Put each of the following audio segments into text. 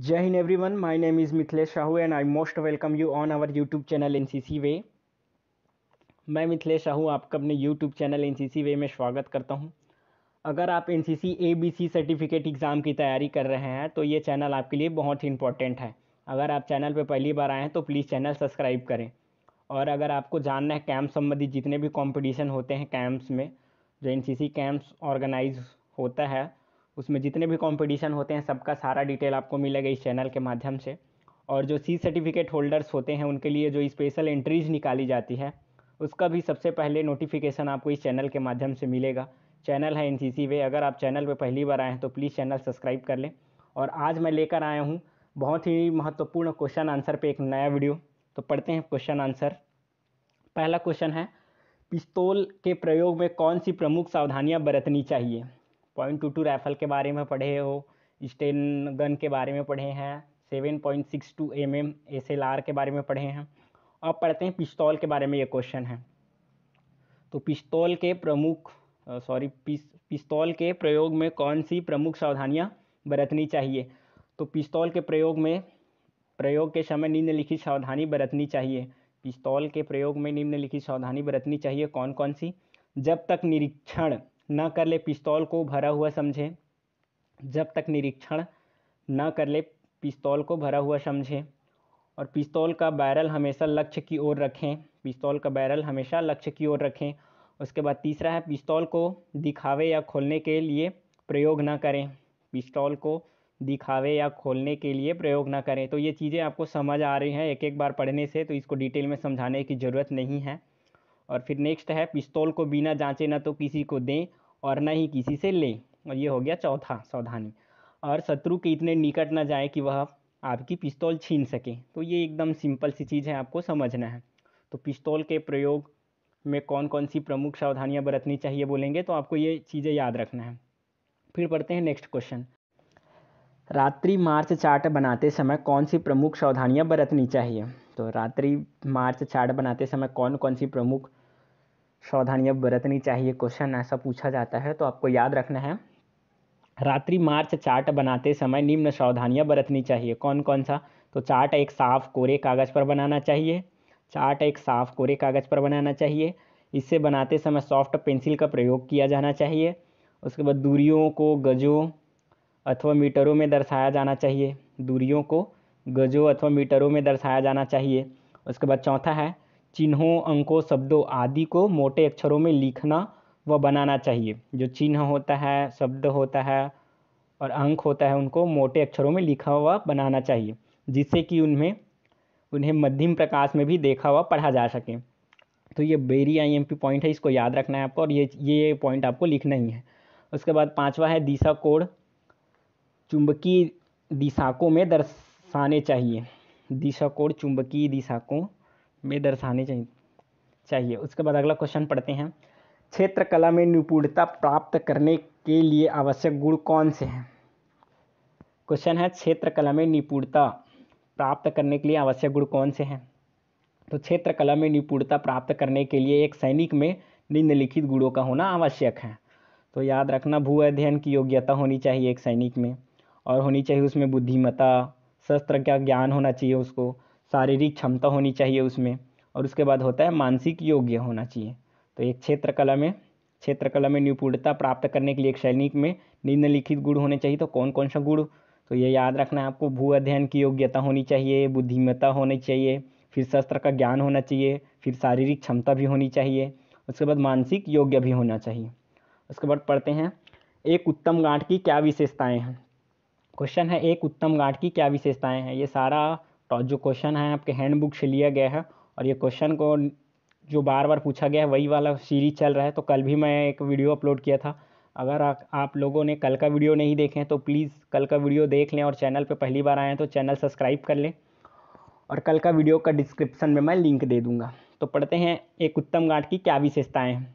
One my name is Mithilesh is and I most welcome you on our YouTube channel N C C वे मैं मिथिलेश साहू आपका अपने YouTube channel सी वे में स्वागत करता हूं। अगर आप बी सी सर्टिफिकेट एग्ज़ाम की तैयारी कर रहे हैं तो ये चैनल आपके लिए बहुत ही इंपॉर्टेंट है अगर आप चैनल पर पहली बार आए हैं तो प्लीज़ चैनल सब्सक्राइब करें और अगर आपको जानना है कैंप संबंधी जितने भी कॉम्पिटिशन होते हैं कैंप्स में जो एन कैम्प्स ऑर्गेनाइज होता है उसमें जितने भी कॉम्पिटिशन होते हैं सबका सारा डिटेल आपको मिलेगा इस चैनल के माध्यम से और जो सी सर्टिफिकेट होल्डर्स होते हैं उनके लिए जो स्पेशल एंट्रीज निकाली जाती है उसका भी सबसे पहले नोटिफिकेशन आपको इस चैनल के माध्यम से मिलेगा चैनल है एन सी वे अगर आप चैनल पर पहली बार आए हैं तो प्लीज़ चैनल सब्सक्राइब कर लें और आज मैं लेकर आया हूँ बहुत ही महत्वपूर्ण क्वेश्चन आंसर पे एक नया वीडियो तो पढ़ते हैं क्वेश्चन आंसर पहला क्वेश्चन है पिस्तौल के प्रयोग में कौन सी प्रमुख सावधानियाँ बरतनी चाहिए पॉइंट टू टू राइफल के बारे में पढ़े हो स्टेन गन के बारे में पढ़े हैं seven point six two M M S L R के बारे में पढ़े हैं अब पढ़ते हैं पिस्तौल के बारे में ये क्वेश्चन है तो पिस्तौल के प्रमुख सॉरी पिस्तौल के प्रयोग में कौन सी प्रमुख सावधानियाँ बरतनी चाहिए तो पिस्तौल के प्रयोग में प्रयोग के समय निम्नलिखित सावधानी बरतनी चाहिए पिस्तौल के प्रयोग में निम्नलिखित सावधानी बरतनी चाहिए कौन कौन सी जब तक निरीक्षण न कर ले पिस्तौल को भरा हुआ समझें जब तक निरीक्षण न कर ले पिस्तौल को भरा हुआ समझें और पिस्तौल का बैरल हमेशा लक्ष्य की ओर रखें पिस्तौल का बैरल हमेशा लक्ष्य की ओर रखें उसके बाद तीसरा है पिस्तौल को दिखावे या खोलने के लिए प्रयोग ना करें पिस्तौल को दिखावे या खोलने के लिए प्रयोग ना करें तो ये चीज़ें आपको समझ आ रही हैं एक एक बार पढ़ने से तो इसको डिटेल में समझाने की ज़रूरत नहीं है और फिर नेक्स्ट है पिस्तौल को बिना जांचे ना तो किसी को दें और न ही किसी से लें और ये हो गया चौथा सावधानी और शत्रु के इतने निकट ना जाए कि वह आपकी पिस्तौल छीन सके तो ये एकदम सिंपल सी चीज़ है आपको समझना है तो पिस्तौल के प्रयोग में कौन कौन सी प्रमुख सावधानियां बरतनी चाहिए बोलेंगे तो आपको ये चीज़ें याद रखना है फिर पढ़ते हैं नेक्स्ट क्वेश्चन रात्रि मार्च चार्ट बनाते समय कौन सी प्रमुख सावधानियां बरतनी चाहिए तो रात्रि मार्च चार्ट बनाते समय कौन कौन सी प्रमुख सावधानियाँ बरतनी चाहिए क्वेश्चन ऐसा पूछा जाता है तो आपको याद रखना है रात्रि मार्च चार्ट बनाते समय निम्न सावधानियाँ बरतनी चाहिए कौन कौन सा तो चार्ट एक साफ कोरे कागज़ पर बनाना चाहिए चार्ट एक साफ कोरे कागज़ पर बनाना चाहिए इससे बनाते समय सॉफ्ट पेंसिल का प्रयोग किया जाना चाहिए उसके बाद दूरियों को गजों अथवा मीटरों में दर्शाया जाना चाहिए दूरियों को गजों अथवा मीटरों में दर्शाया जाना चाहिए उसके बाद चौथा है चिन्हों अंकों शब्दों आदि को मोटे अक्षरों में लिखना व बनाना चाहिए जो चिन्ह होता है शब्द होता है और अंक होता है उनको मोटे अक्षरों में लिखा हुआ बनाना चाहिए जिससे कि उनमें उन्हें मध्यम प्रकाश में भी देखा हुआ पढ़ा जा सके तो ये very I M P point है इसको याद रखना है आपको और ये ये पॉइंट आपको लिखना ही है उसके बाद पांचवा है दिशा कोड चुंबकीय दिशाकों में दर्शाने चाहिए दिशा कोड चुंबकीय दिशाकों में दर्शानी चाहिए चाहिए उसके बाद अगला क्वेश्चन पढ़ते हैं क्षेत्र कला में निपुणता प्राप्त करने के लिए आवश्यक गुण कौन से हैं क्वेश्चन है क्षेत्र कला में निपुणता प्राप्त करने के लिए आवश्यक गुण कौन से हैं तो क्षेत्र कला में निपुणता प्राप्त करने के लिए एक सैनिक में निम्नलिखित गुणों का होना आवश्यक है तो याद रखना भू अध्ययन की योग्यता होनी चाहिए एक सैनिक में और होनी चाहिए उसमें बुद्धिमता शस्त्र का ज्ञान होना चाहिए उसको शारीरिक क्षमता होनी चाहिए उसमें और उसके बाद होता है मानसिक योग्य होना चाहिए तो एक क्षेत्र कला में क्षेत्र कला में निपुणता प्राप्त करने के लिए एक सैनिक में निम्नलिखित गुण होने चाहिए तो कौन कौन सा गुण तो ये याद रखना है आपको भू अध्ययन की योग्यता होनी चाहिए बुद्धिमत्ता होनी चाहिए फिर शस्त्र का ज्ञान होना चाहिए फिर शारीरिक क्षमता भी होनी चाहिए उसके बाद मानसिक योग्य भी होना चाहिए उसके बाद पढ़ते हैं एक उत्तम गांठ की क्या विशेषताएं हैं क्वेश्चन है एक उत्तम गांठ की क्या विशेषताएं हैं ये सारा तो जो क्वेश्चन है आपके हैंडबुक से लिया गया है और ये क्वेश्चन को जो बार बार पूछा गया है वही वाला सीरीज चल रहा है तो कल भी मैं एक वीडियो अपलोड किया था अगर आ, आप लोगों ने कल का वीडियो नहीं देखे हैं तो प्लीज़ कल का वीडियो देख लें और चैनल पर पहली बार आए हैं तो चैनल सब्सक्राइब कर लें और कल का वीडियो का डिस्क्रिप्शन में मैं लिंक दे दूँगा तो पढ़ते हैं एक उत्तम गांठ की क्या विशेषताएँ हैं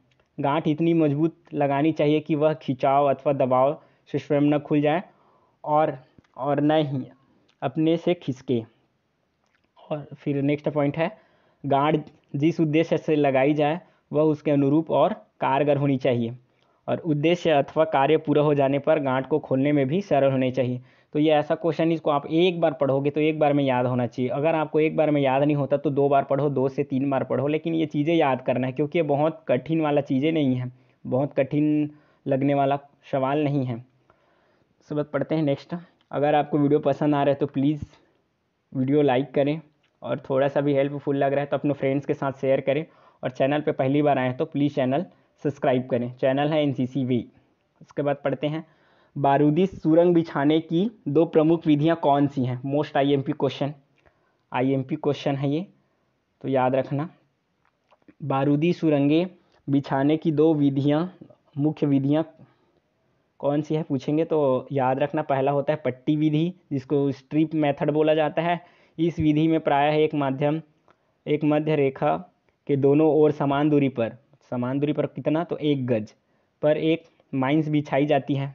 गांठ इतनी मजबूत लगानी चाहिए कि वह खिंचाव अथवा दबाव से स्वयं न खुल जाए और और न ही अपने से खिसके और फिर नेक्स्ट पॉइंट है गाड़ जिस उद्देश्य से लगाई जाए वह उसके अनुरूप और कारगर होनी चाहिए और उद्देश्य अथवा कार्य पूरा हो जाने पर गांठ को खोलने में भी सरल होने चाहिए तो ये ऐसा क्वेश्चन इसको आप एक बार पढ़ोगे तो एक बार में याद होना चाहिए अगर आपको एक बार में याद नहीं होता तो दो बार पढ़ो दो से तीन बार पढ़ो लेकिन ये चीज़ें याद करना है क्योंकि ये बहुत कठिन वाला चीज़ें नहीं है बहुत कठिन लगने वाला सवाल नहीं है सब पढ़ते हैं नेक्स्ट अगर आपको वीडियो पसंद आ रहा है तो प्लीज़ वीडियो लाइक करें और थोड़ा सा भी हेल्पफुल लग रहा है तो अपने फ्रेंड्स के साथ शेयर करें और चैनल पे पहली बार आए हैं तो प्लीज़ चैनल सब्सक्राइब करें चैनल है एन सी उसके बाद पढ़ते हैं बारूदी सुरंग बिछाने की दो प्रमुख विधियाँ कौन सी हैं most IMP question IMP question है ये तो याद रखना बारूदी सुरंगें बिछाने की दो विधियाँ मुख्य विधियाँ कौन सी है पूछेंगे तो याद रखना पहला होता है पट्टी विधि जिसको स्ट्रिप मेथड बोला जाता है इस विधि में प्रायः एक माध्यम एक मध्य रेखा के दोनों ओर समान दूरी पर समान दूरी पर कितना तो एक गज पर एक माइंस बिछाई जाती हैं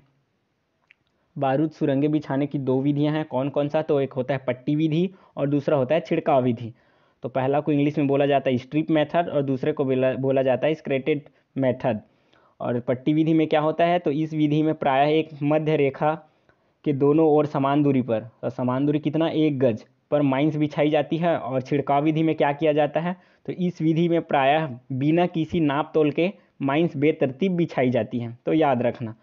बारूद सुरंगें बिछाने की दो विधियां हैं कौन कौन सा तो एक होता है पट्टी विधि और दूसरा होता है छिड़काव विधि तो पहला को इंग्लिश में बोला जाता है स्ट्रिप मेथड और दूसरे को बोला जाता है स्क्रेटेड मेथड और पट्टी विधि में क्या होता है तो इस विधि में प्रायः एक मध्य रेखा के दोनों ओर समान दूरी पर और तो समान दूरी कितना एक गज पर माइंस बिछाई जाती है और छिड़काव विधि में क्या किया जाता है तो इस विधि में प्रायः बिना किसी नाप तोल के माइंस बेतरतीब बिछाई जाती हैं तो याद रखना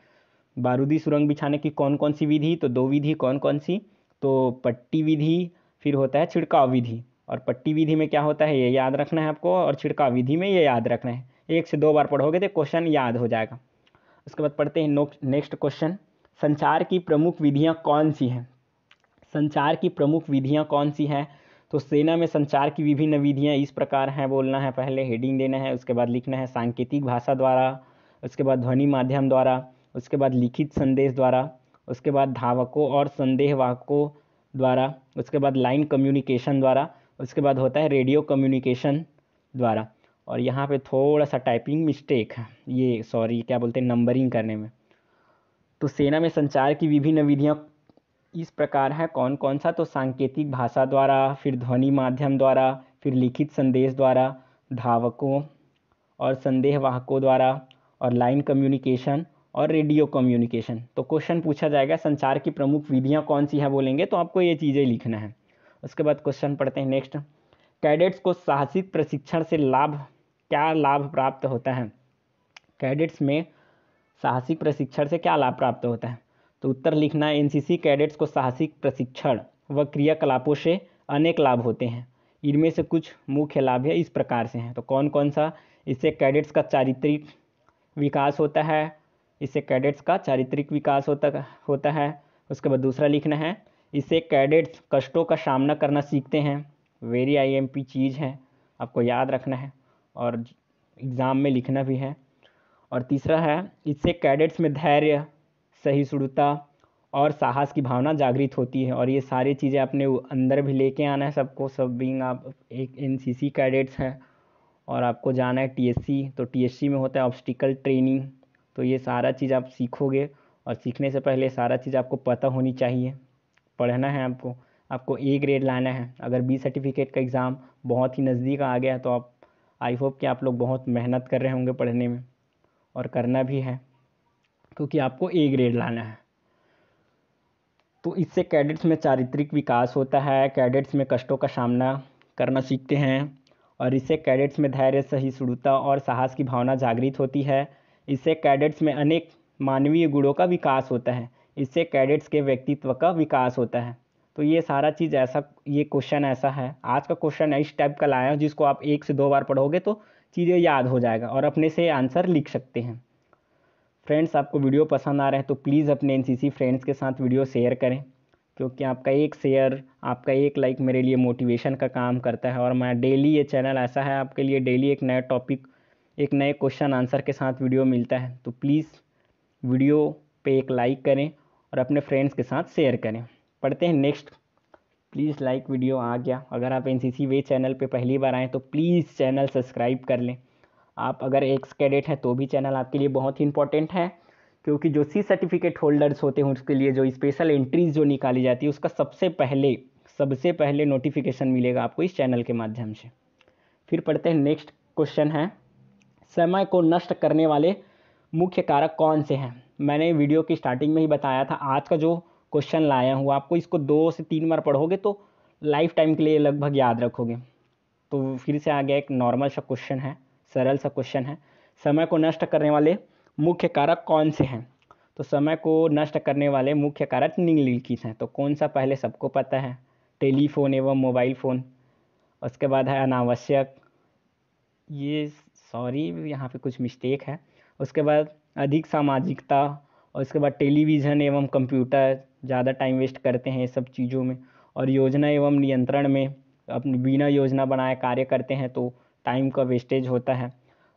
बारूदी सुरंग बिछाने की कौन कौन सी विधि तो दो विधि कौन कौन सी तो पट्टी विधि फिर होता है छिड़काव विधि और पट्टी विधि में क्या होता है ये याद रखना है आपको और छिड़काव विधि में ये याद रखना है एक से दो बार पढ़ोगे तो क्वेश्चन याद हो जाएगा उसके बाद पढ़ते हैं नेक्स्ट क्वेश्चन संचार की प्रमुख विधियाँ कौन सी हैं संचार की प्रमुख विधियाँ कौन सी हैं तो सेना में संचार की विभिन्न विधियाँ इस प्रकार हैं बोलना है पहले हेडिंग देना है उसके बाद लिखना है सांकेतिक भाषा द्वारा उसके बाद ध्वनि माध्यम द्वारा उसके बाद लिखित संदेश द्वारा उसके बाद धावकों और संदेहवाहकों द्वारा उसके बाद लाइन कम्युनिकेशन द्वारा उसके बाद होता है रेडियो कम्युनिकेशन द्वारा और यहाँ पे थोड़ा सा टाइपिंग मिस्टेक है ये सॉरी क्या बोलते हैं नंबरिंग करने में तो सेना में संचार की विभिन्न विधियाँ इस प्रकार है कौन कौन सा तो सांकेतिक भाषा द्वारा फिर ध्वनि माध्यम द्वारा फिर लिखित संदेश द्वारा धावकों और संदेहवाहकों द्वारा और लाइन कम्युनिकेशन और रेडियो कम्युनिकेशन तो क्वेश्चन पूछा जाएगा संचार की प्रमुख विधियाँ कौन सी हैं बोलेंगे तो आपको ये चीज़ें लिखना है उसके बाद क्वेश्चन पढ़ते हैं नेक्स्ट कैडेट्स को साहसिक प्रशिक्षण से लाभ क्या लाभ प्राप्त होता है कैडेट्स में साहसिक प्रशिक्षण से क्या लाभ प्राप्त होता है तो उत्तर लिखना है एनसीसी कैडेट्स को साहसिक प्रशिक्षण व क्रियाकलापों से अनेक लाभ होते हैं इनमें से कुछ मुख्य लाभ है इस प्रकार से हैं तो कौन कौन सा इससे कैडेट्स का चारित्रिक विकास होता है इससे कैडेट्स का चारित्रिक विकास होता होता है उसके बाद दूसरा लिखना है इससे कैडेट्स कष्टों का सामना करना सीखते हैं वेरी आईएमपी चीज़ है आपको याद रखना है और एग्ज़ाम में लिखना भी है और तीसरा है इससे कैडेट्स में धैर्य सहिष्णुता और साहस की भावना जागृत होती है और ये सारी चीज़ें अपने अंदर भी लेके आना है सबको सब बिंग आप एक एन सी सी कैडेट्स हैं और आपको जाना है टीएससी तो टीएससी में होता है ऑब्स्टिकल ट्रेनिंग तो ये सारा चीज़ आप सीखोगे और सीखने से पहले सारा चीज़ आपको पता होनी चाहिए पढ़ना है आपको आपको ए ग्रेड लाना है अगर बी सर्टिफिकेट का एग्ज़ाम बहुत ही नज़दीक आ गया तो आप आई होप कि आप लोग बहुत मेहनत कर रहे होंगे पढ़ने में और करना भी है क्योंकि तो आपको ए ग्रेड लाना है तो इससे कैडेट्स में चारित्रिक विकास होता है कैडेट्स में कष्टों का सामना करना सीखते हैं और इससे कैडेट्स में धैर्य सही सहिष्णुता और साहस की भावना जागृत होती है इससे कैडेट्स में अनेक मानवीय गुणों का विकास होता है इससे कैडेट्स के व्यक्तित्व का विकास होता है तो ये सारा चीज़ ऐसा ये क्वेश्चन ऐसा है आज का क्वेश्चन इस टाइप का लाया हूँ जिसको आप एक से दो बार पढ़ोगे तो चीज़ें याद हो जाएगा और अपने से आंसर लिख सकते हैं फ्रेंड्स आपको वीडियो पसंद आ रहा है तो प्लीज़ अपने एन फ्रेंड्स के साथ वीडियो शेयर करें क्योंकि आपका एक शेयर आपका एक लाइक मेरे लिए मोटिवेशन का काम करता है और मैं डेली ये चैनल ऐसा है आपके लिए डेली एक नया टॉपिक एक नए क्वेश्चन आंसर के साथ वीडियो मिलता है तो प्लीज़ वीडियो पे एक लाइक करें और अपने फ्रेंड्स के साथ शेयर करें पढ़ते हैं नेक्स्ट प्लीज़ लाइक वीडियो आ गया अगर आप एन सी वे चैनल पे पहली बार आएँ तो प्लीज़ चैनल सब्सक्राइब कर लें आप अगर एक्स कैडेट हैं तो भी चैनल आपके लिए बहुत ही इंपॉर्टेंट है क्योंकि जो सी सर्टिफिकेट होल्डर्स होते हैं उसके लिए जो स्पेशल एंट्रीज जो निकाली जाती है उसका सबसे पहले सबसे पहले नोटिफिकेशन मिलेगा आपको इस चैनल के माध्यम से फिर पढ़ते हैं नेक्स्ट क्वेश्चन है समय को नष्ट करने वाले मुख्य कारक कौन से हैं मैंने वीडियो की स्टार्टिंग में ही बताया था आज का जो क्वेश्चन लाया हूँ आपको इसको दो से तीन बार पढ़ोगे तो लाइफ टाइम के लिए लगभग याद रखोगे तो फिर से आ गया एक नॉर्मल सा क्वेश्चन है सरल सा क्वेश्चन है समय को नष्ट करने वाले मुख्य कारक कौन से हैं तो समय को नष्ट करने वाले मुख्य कारक निम्नलिखित हैं तो कौन सा पहले सबको पता है टेलीफोन एवं मोबाइल फ़ोन उसके बाद है अनावश्यक ये सॉरी यहाँ पे कुछ मिस्टेक है उसके बाद अधिक सामाजिकता और उसके बाद टेलीविज़न एवं कंप्यूटर ज़्यादा टाइम वेस्ट करते हैं ये सब चीज़ों में और योजना एवं नियंत्रण में अपनी बिना योजना बनाए कार्य करते हैं तो टाइम का वेस्टेज होता है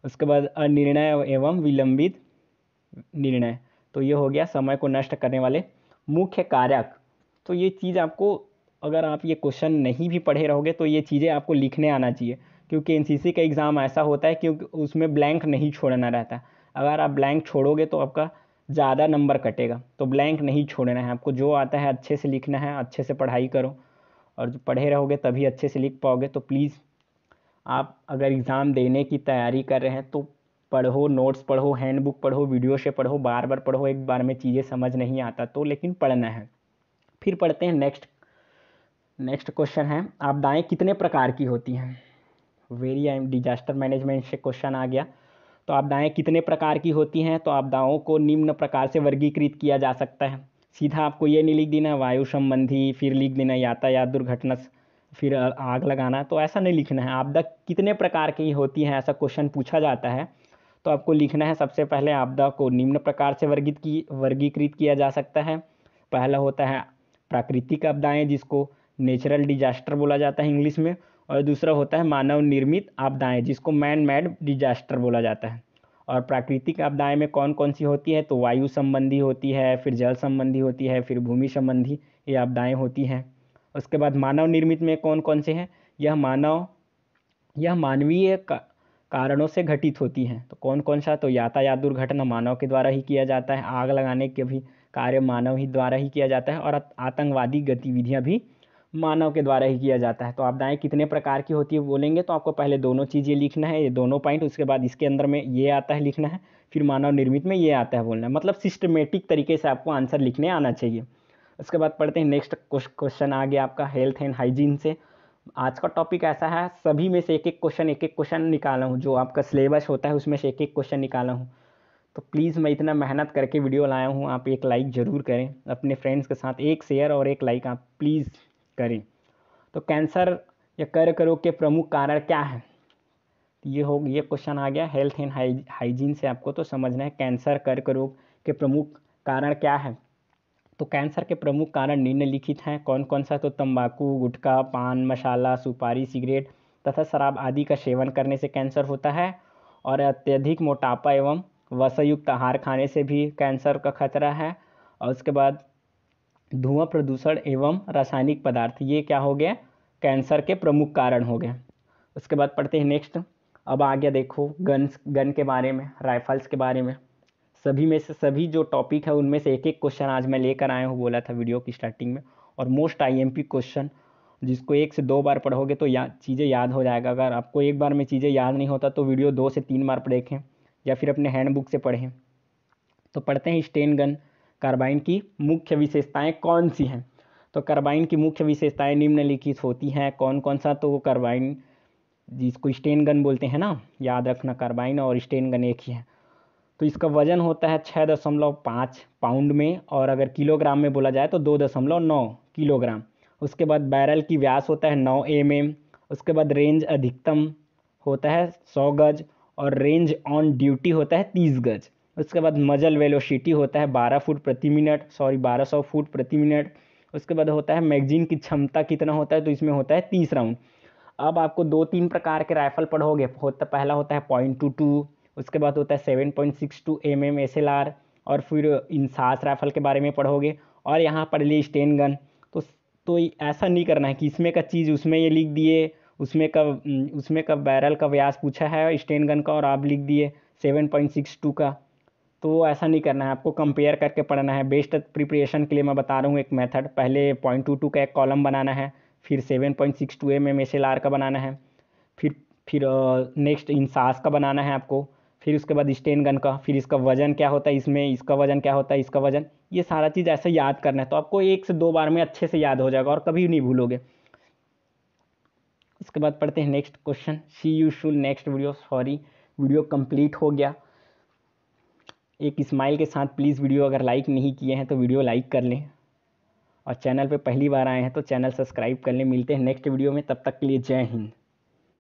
उसके बाद अनिर्णय एवं विलंबित निर्णय तो ये हो गया समय को नष्ट करने वाले मुख्य कारक तो ये चीज़ आपको अगर आप ये क्वेश्चन नहीं भी पढ़े रहोगे तो ये चीज़ें आपको लिखने आना चाहिए क्योंकि एन का एग्ज़ाम ऐसा होता है क्योंकि उसमें ब्लैंक नहीं छोड़ना रहता अगर आप ब्लैंक छोड़ोगे तो आपका ज़्यादा नंबर कटेगा तो ब्लैंक नहीं छोड़ना है आपको जो आता है अच्छे से लिखना है अच्छे से पढ़ाई करो और जो पढ़े रहोगे तभी अच्छे से लिख पाओगे तो प्लीज़ आप अगर एग्ज़ाम देने की तैयारी कर रहे हैं तो पढ़ो नोट्स पढ़ो हैंडबुक पढ़ो वीडियो से पढ़ो बार बार पढ़ो एक बार में चीज़ें समझ नहीं आता तो लेकिन पढ़ना है फिर पढ़ते हैं नेक्स्ट नेक्स्ट क्वेश्चन है आपदाएँ कितने प्रकार की होती हैं very I M disaster management से क्वेश्चन आ गया तो आपदाएँ कितने प्रकार की होती हैं तो आपदाओं को निम्न प्रकार से वर्गीकृत किया जा सकता है सीधा आपको ये नहीं लिख देना वायु संबंधी फिर लिख देना यातायात दुर्घटना फिर आग लगाना तो ऐसा नहीं लिखना है आपदा कितने प्रकार की होती हैं ऐसा क्वेश्चन पूछा जाता है तो आपको लिखना है सबसे पहले आपदा को निम्न प्रकार से वर्गित की वर्गीकृत किया जा सकता है पहला होता है प्राकृतिक आपदाएँ जिसको नेचुरल डिजास्टर बोला जाता है इंग्लिश में और दूसरा होता है मानव निर्मित आपदाएँ जिसको मैन मैड डिजास्टर बोला जाता है और प्राकृतिक आपदाएँ में कौन कौन सी होती है तो वायु संबंधी होती है फिर जल संबंधी होती है फिर भूमि संबंधी ये आपदाएँ होती हैं उसके बाद मानव निर्मित में कौन कौन से हैं यह मानव यह मानवीय का, कारणों से घटित होती हैं तो कौन कौन सा तो यातायात दुर्घटना मानव के द्वारा ही किया जाता है आग लगाने के भी कार्य मानव ही द्वारा ही किया जाता है और आतंकवादी गतिविधियाँ भी मानव के द्वारा ही किया जाता है तो आप दाएँ कितने प्रकार की होती है बोलेंगे तो आपको पहले दोनों चीज़ें लिखना है ये दोनों पॉइंट उसके बाद इसके अंदर में ये आता है लिखना है फिर मानव निर्मित में ये आता है बोलना है मतलब सिस्टमेटिक तरीके से आपको आंसर लिखने आना चाहिए इसके बाद पढ़ते हैं नेक्स्ट क्वेश्चन आ गया आपका हेल्थ एंड हाइजीन से आज का टॉपिक ऐसा है सभी में से एक एक क्वेश्चन एक एक क्वेश्चन निकाला हूँ जो आपका सिलेबस होता है उसमें से एक एक क्वेश्चन निकाला हूँ तो प्लीज़ मैं इतना मेहनत करके वीडियो लाया हूँ आप एक लाइक ज़रूर करें अपने फ्रेंड्स के साथ एक शेयर और एक लाइक आप प्लीज़ करें तो कैंसर या कर्क रोग के प्रमुख कारण क्या है ये हो ये क्वेश्चन आ गया हेल्थ एंड हाइजीन से आपको तो समझना है कैंसर कर्क रोग के प्रमुख कारण क्या है तो कैंसर के प्रमुख कारण निम्नलिखित हैं कौन कौन सा तो तंबाकू गुटखा पान मसाला सुपारी सिगरेट तथा शराब आदि का सेवन करने से कैंसर होता है और अत्यधिक मोटापा एवं वसायुक्त आहार खाने से भी कैंसर का खतरा है और उसके बाद धुआं प्रदूषण एवं रासायनिक पदार्थ ये क्या हो गया कैंसर के प्रमुख कारण हो गए उसके बाद पढ़ते हैं नेक्स्ट अब आ गया देखो गन्स गन के बारे में राइफल्स के बारे में सभी में से सभी जो टॉपिक है उनमें से एक एक क्वेश्चन आज मैं लेकर आया हूँ बोला था वीडियो की स्टार्टिंग में और मोस्ट आईएमपी क्वेश्चन जिसको एक से दो बार पढ़ोगे तो या चीज़ें याद हो जाएगा अगर आपको एक बार में चीज़ें याद नहीं होता तो वीडियो दो से तीन बार देखें या फिर अपने हैंडबुक से पढ़ें तो पढ़ते हैं स्टेन गन कार्बाइन की मुख्य विशेषताएँ कौन सी हैं तो कार्बाइन की मुख्य विशेषताएँ निम्नलिखित होती हैं कौन कौन सा तो वो कार्बाइन जिसको स्टेन गन बोलते हैं ना याद रखना कार्बाइन और स्टेन गन एक ही है तो इसका वज़न होता है छः दशमलव पाँच पाउंड में और अगर किलोग्राम में बोला जाए तो दो दशमलव नौ किलोग्राम उसके बाद बैरल की व्यास होता है नौ एम एम उसके बाद रेंज अधिकतम होता है सौ गज और रेंज ऑन ड्यूटी होता है तीस गज उसके बाद मजल वेलोसिटी होता है बारह फुट प्रति मिनट सॉरी बारह सौ फुट प्रति मिनट उसके बाद होता है मैगजीन की क्षमता कितना होता है तो इसमें होता है तीस राउंड अब आपको दो तीन प्रकार के राइफल पढ़ोगे होता पहला होता है पॉइंट टू टू उसके बाद होता है seven point six two M M S L R और फिर इंसास राइफल के बारे में पढ़ोगे और यहाँ पढ़ लिए स्टेन गन तो तो ऐसा नहीं करना है कि इसमें का चीज़ उसमें ये लिख दिए उसमें का उसमें का बैरल का व्यास पूछा है स्टेन गन का और आप लिख दिए सेवन पॉइंट सिक्स टू का तो ऐसा नहीं करना है आपको कंपेयर करके पढ़ना है बेस्ट प्रिपरेशन के लिए मैं बता रहा हूँ एक मेथड पहले पॉइंट टू टू का एक कॉलम बनाना है फिर seven point six two M M S L R का बनाना है फिर फिर नेक्स्ट इंसास का बनाना है आपको फिर उसके बाद स्टेन गन का फिर इसका वज़न क्या होता है इसमें इसका वज़न क्या होता है इसका वज़न ये सारा चीज़ ऐसे याद करना है तो आपको एक से दो बार में अच्छे से याद हो जाएगा और कभी नहीं भूलोगे इसके बाद पढ़ते हैं next question see you soon next video sorry video complete हो गया एक स्माइल के साथ प्लीज़ वीडियो अगर लाइक नहीं किए हैं तो वीडियो लाइक कर लें और चैनल पे पहली बार आए हैं तो चैनल सब्सक्राइब कर लें मिलते हैं नेक्स्ट वीडियो में तब तक के लिए जय हिंद